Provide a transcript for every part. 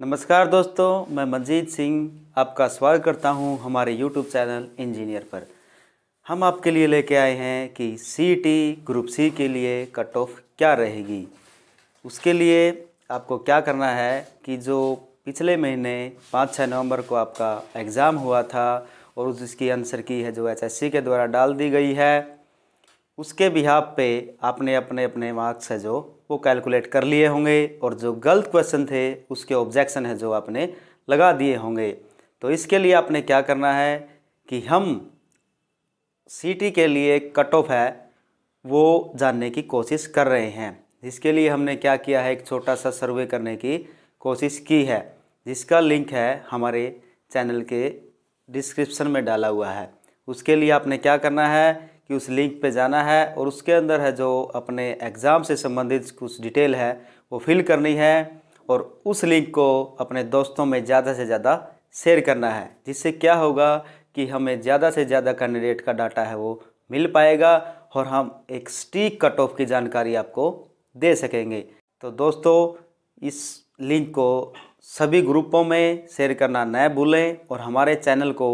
नमस्कार दोस्तों मैं मनजीत सिंह आपका स्वागत करता हूं हमारे YouTube चैनल इंजीनियर पर हम आपके लिए लेके आए हैं कि सी टी ग्रुप सी के लिए कट ऑफ क्या रहेगी उसके लिए आपको क्या करना है कि जो पिछले महीने पाँच छः नवंबर को आपका एग्ज़ाम हुआ था और उसकी आंसर की है जो एच के द्वारा डाल दी गई है उसके बिहाब पे आपने अपने अपने मार्क्स है जो वो कैलकुलेट कर लिए होंगे और जो गलत क्वेश्चन थे उसके ऑब्जेक्शन है जो आपने लगा दिए होंगे तो इसके लिए आपने क्या करना है कि हम सीटी के लिए कट ऑफ है वो जानने की कोशिश कर रहे हैं जिसके लिए हमने क्या किया है एक छोटा सा सर्वे करने की कोशिश की है जिसका लिंक है हमारे चैनल के डिस्क्रिप्शन में डाला हुआ है उसके लिए आपने क्या करना है कि उस लिंक पे जाना है और उसके अंदर है जो अपने एग्ज़ाम से संबंधित कुछ डिटेल है वो फिल करनी है और उस लिंक को अपने दोस्तों में ज़्यादा से ज़्यादा शेयर करना है जिससे क्या होगा कि हमें ज़्यादा से ज़्यादा कैंडिडेट का डाटा है वो मिल पाएगा और हम एक स्टीक कट ऑफ की जानकारी आपको दे सकेंगे तो दोस्तों इस लिंक को सभी ग्रुपों में शेयर करना न भूलें और हमारे चैनल को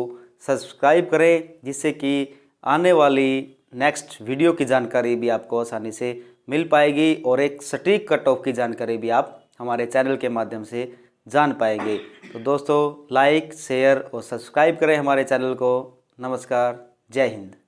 सब्सक्राइब करें जिससे कि आने वाली नेक्स्ट वीडियो की जानकारी भी आपको आसानी से मिल पाएगी और एक सटीक कट ऑफ की जानकारी भी आप हमारे चैनल के माध्यम से जान पाएंगे तो दोस्तों लाइक शेयर और सब्सक्राइब करें हमारे चैनल को नमस्कार जय हिंद